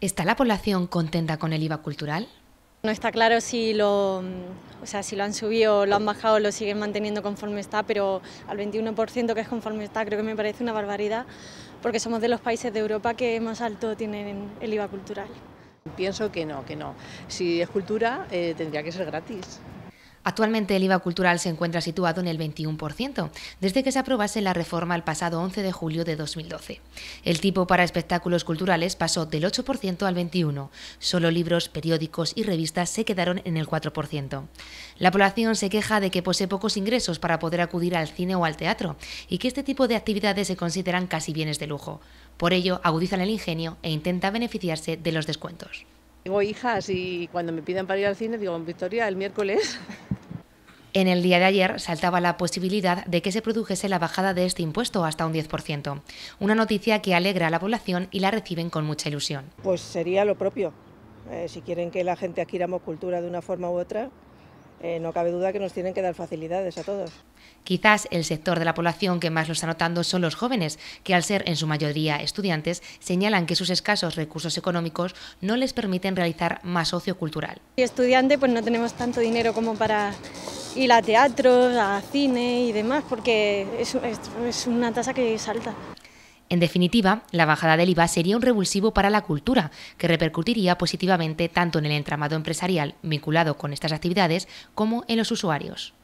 ¿Está la población contenta con el IVA cultural? No está claro si lo, sea, si lo han subido, lo han bajado, lo siguen manteniendo conforme está, pero al 21% que es conforme está creo que me parece una barbaridad, porque somos de los países de Europa que más alto tienen el IVA cultural. Pienso que no, que no. Si es cultura, eh, tendría que ser gratis. Actualmente el IVA cultural se encuentra situado en el 21%, desde que se aprobase la reforma el pasado 11 de julio de 2012. El tipo para espectáculos culturales pasó del 8% al 21%, solo libros, periódicos y revistas se quedaron en el 4%. La población se queja de que posee pocos ingresos para poder acudir al cine o al teatro y que este tipo de actividades se consideran casi bienes de lujo. Por ello, agudizan el ingenio e intentan beneficiarse de los descuentos. Tengo hijas y cuando me piden para ir al cine digo, Victoria, el miércoles en el día de ayer saltaba la posibilidad de que se produjese la bajada de este impuesto hasta un 10%, una noticia que alegra a la población y la reciben con mucha ilusión. Pues sería lo propio. Eh, si quieren que la gente adquiramos cultura de una forma u otra, eh, no cabe duda que nos tienen que dar facilidades a todos. Quizás el sector de la población que más lo está notando son los jóvenes, que al ser en su mayoría estudiantes, señalan que sus escasos recursos económicos no les permiten realizar más ocio cultural. estudiante, pues no tenemos tanto dinero como para y la teatro, a cine y demás, porque es una tasa que salta. En definitiva, la bajada del IVA sería un revulsivo para la cultura, que repercutiría positivamente tanto en el entramado empresarial vinculado con estas actividades como en los usuarios.